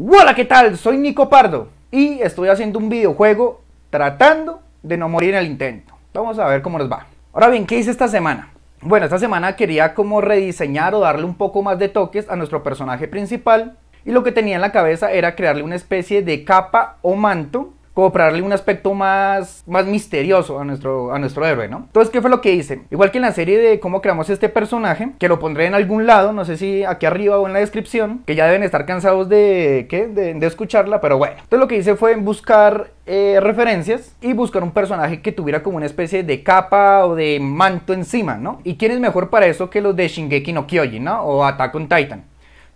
Hola, ¿qué tal? Soy Nico Pardo y estoy haciendo un videojuego tratando de no morir en el intento. Vamos a ver cómo nos va. Ahora bien, ¿qué hice esta semana? Bueno, esta semana quería como rediseñar o darle un poco más de toques a nuestro personaje principal y lo que tenía en la cabeza era crearle una especie de capa o manto como para darle un aspecto más, más misterioso a nuestro, a nuestro héroe, ¿no? Entonces, ¿qué fue lo que hice? Igual que en la serie de cómo creamos este personaje, que lo pondré en algún lado, no sé si aquí arriba o en la descripción, que ya deben estar cansados de, ¿qué? De, escucharla, pero bueno. Entonces lo que hice fue buscar eh, referencias y buscar un personaje que tuviera como una especie de capa o de manto encima, ¿no? ¿Y quién es mejor para eso que los de Shingeki no Kyojin, ¿no? O Attack on Titan.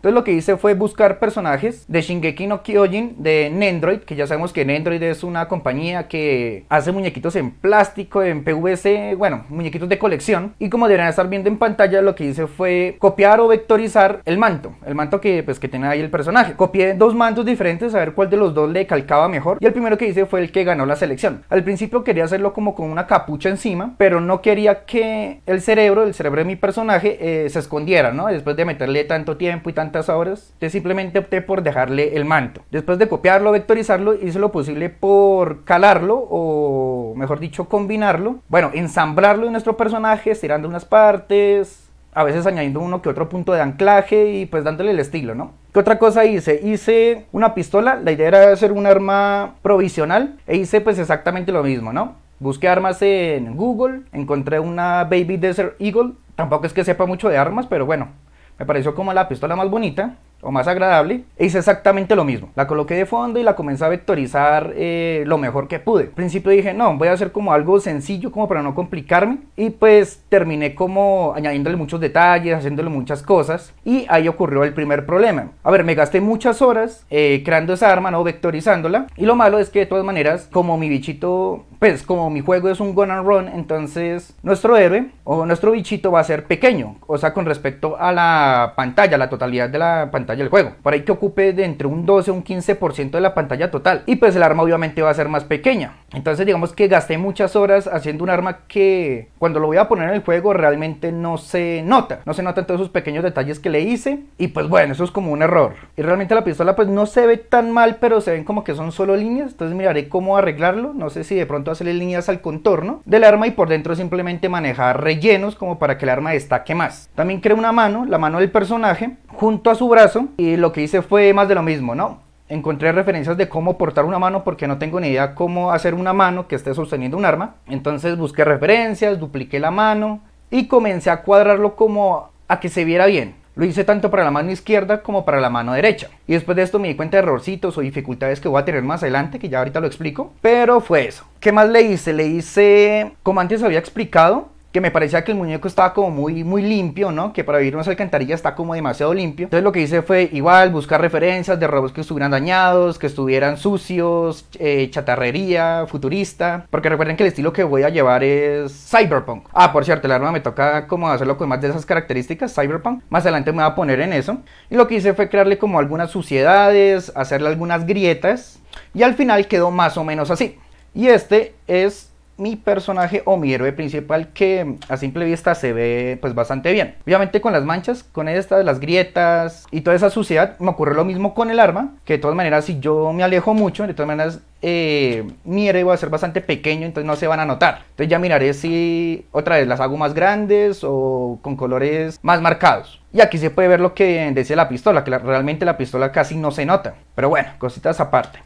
Entonces lo que hice fue buscar personajes de Shingeki no Kyojin de Nendroid, que ya sabemos que Nendroid es una compañía que hace muñequitos en plástico, en PVC, bueno, muñequitos de colección. Y como deberían estar viendo en pantalla, lo que hice fue copiar o vectorizar el manto, el manto que pues que tiene ahí el personaje. Copié dos mantos diferentes a ver cuál de los dos le calcaba mejor. Y el primero que hice fue el que ganó la selección. Al principio quería hacerlo como con una capucha encima, pero no quería que el cerebro, el cerebro de mi personaje, eh, se escondiera, ¿no? Después de meterle tanto tiempo y tanto obras simplemente opté por dejarle el manto. Después de copiarlo, vectorizarlo, hice lo posible por calarlo o, mejor dicho, combinarlo. Bueno, ensamblarlo en nuestro personaje, estirando unas partes, a veces añadiendo uno que otro punto de anclaje y pues dándole el estilo, ¿no? ¿Qué otra cosa hice? Hice una pistola, la idea era hacer un arma provisional e hice pues exactamente lo mismo, ¿no? Busqué armas en Google, encontré una Baby Desert Eagle. Tampoco es que sepa mucho de armas, pero bueno, me pareció como la pistola más bonita o más agradable, e hice exactamente lo mismo. La coloqué de fondo y la comencé a vectorizar eh, lo mejor que pude. Al principio dije, no, voy a hacer como algo sencillo, como para no complicarme. Y pues terminé como añadiéndole muchos detalles, haciéndole muchas cosas. Y ahí ocurrió el primer problema. A ver, me gasté muchas horas eh, creando esa arma, no vectorizándola. Y lo malo es que de todas maneras, como mi bichito pues como mi juego es un gun and run, entonces nuestro héroe o nuestro bichito va a ser pequeño, o sea, con respecto a la pantalla, la totalidad de la pantalla del juego. Por ahí que ocupe de entre un 12 un 15% de la pantalla total. Y pues el arma obviamente va a ser más pequeña. Entonces digamos que gasté muchas horas haciendo un arma que cuando lo voy a poner en el juego realmente no se nota. No se notan todos esos pequeños detalles que le hice. Y pues bueno, eso es como un error. Y realmente la pistola pues no se ve tan mal, pero se ven como que son solo líneas. Entonces miraré cómo arreglarlo. No sé si de pronto hacerle líneas al contorno del arma y por dentro simplemente manejar rellenos como para que el arma destaque más. También creé una mano, la mano del personaje, junto a su brazo y lo que hice fue más de lo mismo, ¿no? encontré referencias de cómo portar una mano porque no tengo ni idea cómo hacer una mano que esté sosteniendo un arma. Entonces busqué referencias, dupliqué la mano y comencé a cuadrarlo como a que se viera bien. Lo hice tanto para la mano izquierda como para la mano derecha. Y después de esto me di cuenta de errorcitos o dificultades que voy a tener más adelante, que ya ahorita lo explico. Pero fue eso. ¿Qué más le hice? Le hice, como antes había explicado, que me parecía que el muñeco estaba como muy, muy limpio, ¿no? Que para vivir unas alcantarillas está como demasiado limpio. Entonces lo que hice fue igual buscar referencias de robots que estuvieran dañados, que estuvieran sucios, eh, chatarrería, futurista. Porque recuerden que el estilo que voy a llevar es cyberpunk. Ah, por cierto, el arma me toca como hacerlo con más de esas características, cyberpunk. Más adelante me voy a poner en eso. Y lo que hice fue crearle como algunas suciedades, hacerle algunas grietas. Y al final quedó más o menos así. Y este es mi personaje o mi héroe principal que a simple vista se ve pues bastante bien. Obviamente con las manchas, con estas, las grietas y toda esa suciedad, me ocurre lo mismo con el arma, que de todas maneras si yo me alejo mucho, de todas maneras eh, mi héroe va a ser bastante pequeño, entonces no se van a notar. Entonces ya miraré si otra vez las hago más grandes o con colores más marcados. Y aquí se puede ver lo que decía la pistola, que realmente la pistola casi no se nota. Pero bueno, cositas aparte.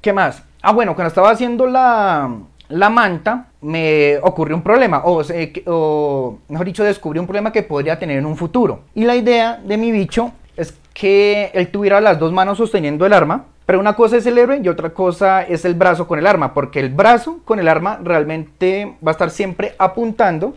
¿Qué más? Ah, bueno, cuando estaba haciendo la, la manta, me ocurrió un problema, o, o mejor dicho, descubrí un problema que podría tener en un futuro. Y la idea de mi bicho es que él tuviera las dos manos sosteniendo el arma, pero una cosa es el héroe y otra cosa es el brazo con el arma, porque el brazo con el arma realmente va a estar siempre apuntando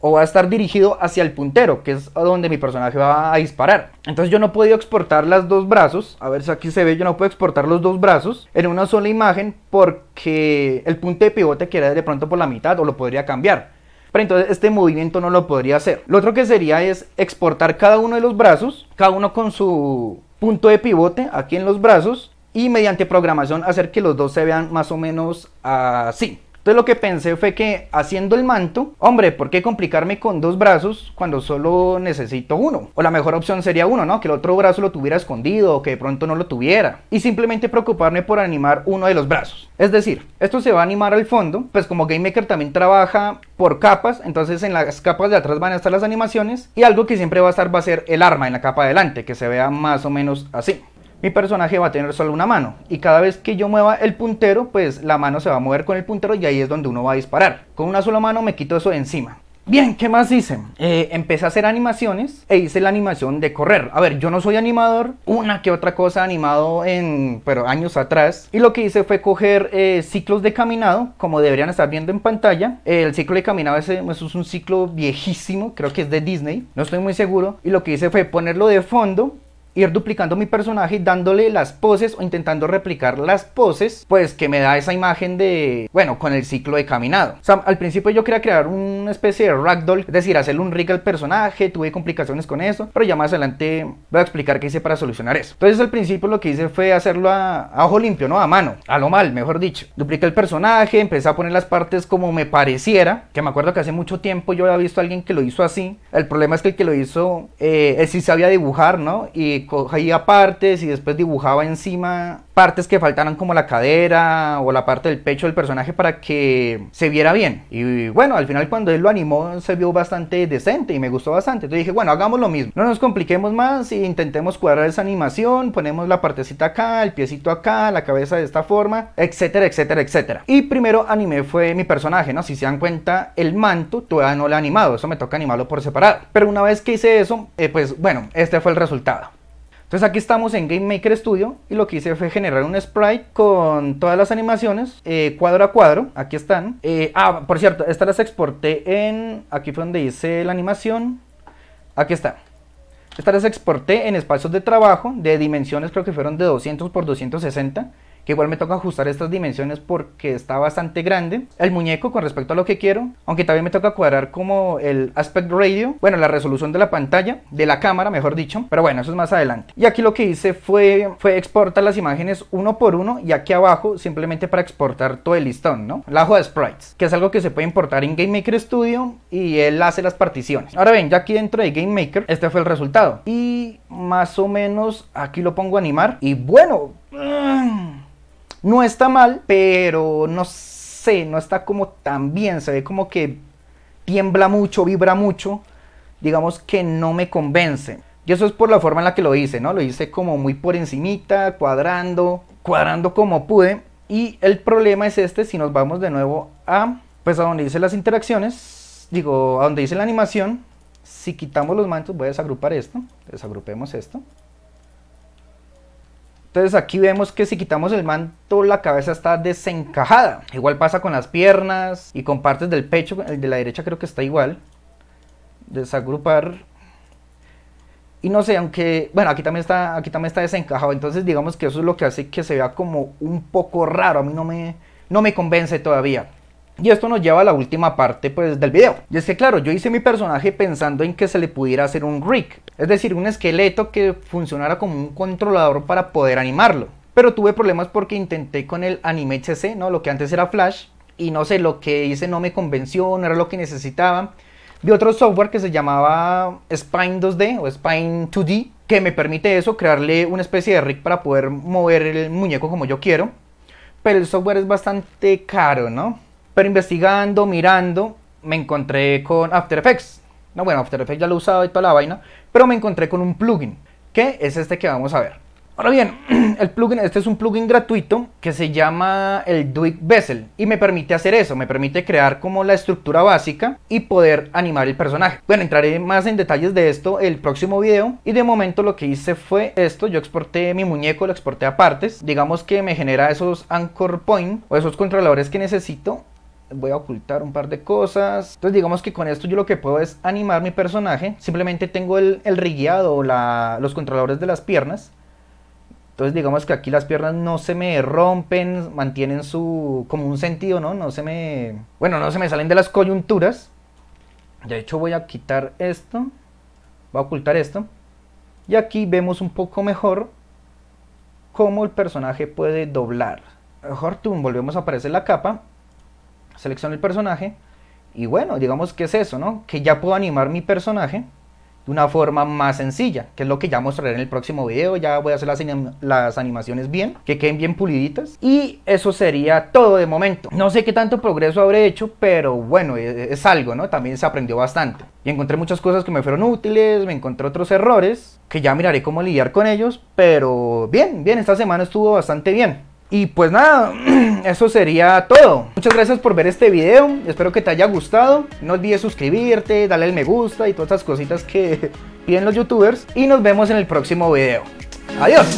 o va a estar dirigido hacia el puntero, que es donde mi personaje va a disparar. Entonces yo no puedo exportar las dos brazos, a ver si aquí se ve, yo no puedo exportar los dos brazos en una sola imagen porque el punto de pivote queda de pronto por la mitad o lo podría cambiar. Pero entonces este movimiento no lo podría hacer. Lo otro que sería es exportar cada uno de los brazos, cada uno con su punto de pivote aquí en los brazos y mediante programación hacer que los dos se vean más o menos así. Entonces lo que pensé fue que haciendo el manto, hombre, ¿por qué complicarme con dos brazos cuando solo necesito uno? O la mejor opción sería uno, ¿no? Que el otro brazo lo tuviera escondido o que de pronto no lo tuviera. Y simplemente preocuparme por animar uno de los brazos. Es decir, esto se va a animar al fondo, pues como GameMaker también trabaja por capas, entonces en las capas de atrás van a estar las animaciones y algo que siempre va a estar va a ser el arma en la capa de adelante, que se vea más o menos así mi personaje va a tener solo una mano y cada vez que yo mueva el puntero pues la mano se va a mover con el puntero y ahí es donde uno va a disparar. Con una sola mano me quito eso de encima. Bien, ¿qué más hice? Eh, empecé a hacer animaciones e hice la animación de correr. A ver, yo no soy animador, una que otra cosa animado en, pero años atrás. Y lo que hice fue coger eh, ciclos de caminado, como deberían estar viendo en pantalla. el ciclo de caminado es un ciclo viejísimo, creo que es de Disney, no estoy muy seguro. Y lo que hice fue ponerlo de fondo ir duplicando mi personaje y dándole las poses o intentando replicar las poses, pues que me da esa imagen de, bueno, con el ciclo de caminado. O sea, al principio yo quería crear una especie de ragdoll, es decir, hacerle un rig al personaje, tuve complicaciones con eso, pero ya más adelante voy a explicar qué hice para solucionar eso. Entonces al principio lo que hice fue hacerlo a, ojo limpio, ¿no? A mano, a lo mal, mejor dicho. Dupliqué el personaje, empecé a poner las partes como me pareciera, que me acuerdo que hace mucho tiempo yo había visto a alguien que lo hizo así. El problema es que el que lo hizo, eh, él sí sabía dibujar, ¿no? Y cogía partes y después dibujaba encima partes que faltaran como la cadera o la parte del pecho del personaje para que se viera bien. Y bueno, al final cuando él lo animó se vio bastante decente y me gustó bastante. Entonces dije, bueno, hagamos lo mismo. No nos compliquemos más e intentemos cuadrar esa animación. Ponemos la partecita acá, el piecito acá, la cabeza de esta forma, etcétera, etcétera, etcétera. Y primero animé fue mi personaje, ¿no? Si se dan cuenta, el manto todavía no lo he animado. Eso me toca animarlo por separado. Pero una vez que hice eso, eh, pues bueno, este fue el resultado. Entonces aquí estamos en Game Maker Studio y lo que hice fue generar un sprite con todas las animaciones eh, cuadro a cuadro. Aquí están. Eh, ah, por cierto, estas las exporté en... Aquí fue donde hice la animación. Aquí está. Estas las exporté en espacios de trabajo de dimensiones creo que fueron de 200 x 260 que igual me toca ajustar estas dimensiones porque está bastante grande. El muñeco con respecto a lo que quiero, aunque también me toca cuadrar como el aspect radio, bueno, la resolución de la pantalla, de la cámara, mejor dicho, pero bueno, eso es más adelante. Y aquí lo que hice fue, fue exportar las imágenes uno por uno y aquí abajo simplemente para exportar todo el listón, ¿no? La hoja de sprites, que es algo que se puede importar en Game Maker Studio y él hace las particiones. Ahora ven, ya aquí dentro de Game Maker este fue el resultado. Y más o menos aquí lo pongo a animar y bueno, no está mal, pero no sé, no está como tan bien. Se ve como que tiembla mucho, vibra mucho. Digamos que no me convence. Y eso es por la forma en la que lo hice, ¿no? Lo hice como muy por encimita, cuadrando, cuadrando como pude. Y el problema es este, si nos vamos de nuevo a, pues a donde dice las interacciones, digo, a donde dice la animación, si quitamos los mantos, voy a desagrupar esto, desagrupemos esto, entonces aquí vemos que si quitamos el manto la cabeza está desencajada. Igual pasa con las piernas y con partes del pecho. El de la derecha creo que está igual. Desagrupar. Y no sé, aunque... Bueno, aquí también, está, aquí también está desencajado. Entonces digamos que eso es lo que hace que se vea como un poco raro. A mí no me, no me convence todavía. Y esto nos lleva a la última parte pues del video. Y es que claro, yo hice mi personaje pensando en que se le pudiera hacer un rig, es decir, un esqueleto que funcionara como un controlador para poder animarlo. Pero tuve problemas porque intenté con el Anime CC, ¿no? lo que antes era Flash, y no sé, lo que hice no me convenció, no era lo que necesitaba. Vi otro software que se llamaba Spine 2D o Spine 2D, que me permite eso, crearle una especie de rig para poder mover el muñeco como yo quiero. Pero el software es bastante caro, ¿no? Pero investigando, mirando, me encontré con After Effects. No, bueno, After Effects ya lo he usado y toda la vaina, pero me encontré con un plugin, que es este que vamos a ver. Ahora bien, el plugin, este es un plugin gratuito que se llama el Duik Vessel y me permite hacer eso, me permite crear como la estructura básica y poder animar el personaje. Bueno, entraré más en detalles de esto el próximo video y de momento lo que hice fue esto, yo exporté mi muñeco, lo exporté a partes, digamos que me genera esos anchor point o esos controladores que necesito voy a ocultar un par de cosas. Entonces digamos que con esto yo lo que puedo es animar mi personaje. Simplemente tengo el, el rigueado los controladores de las piernas. Entonces digamos que aquí las piernas no se me rompen, mantienen su como un sentido, ¿no? No se me... Bueno, no se me salen de las coyunturas. De hecho voy a quitar esto. Voy a ocultar esto. Y aquí vemos un poco mejor cómo el personaje puede doblar. tú. volvemos a aparecer la capa selecciono el personaje y bueno, digamos que es eso, ¿no? Que ya puedo animar mi personaje de una forma más sencilla, que es lo que ya mostraré en el próximo video, ya voy a hacer las, animaciones bien, que queden bien puliditas y eso sería todo de momento. No sé qué tanto progreso habré hecho, pero bueno, es, e-, es algo, ¿no? También se aprendió bastante y encontré muchas cosas que me fueron útiles, me encontré otros errores que ya miraré cómo lidiar con ellos, pero bien, bien, esta semana estuvo bastante bien. Y pues nada, eso sería todo. Muchas gracias por ver este video, espero que te haya gustado. No olvides suscribirte, darle el me gusta y todas esas cositas que piden los youtubers. Y nos vemos en el próximo video. Adiós.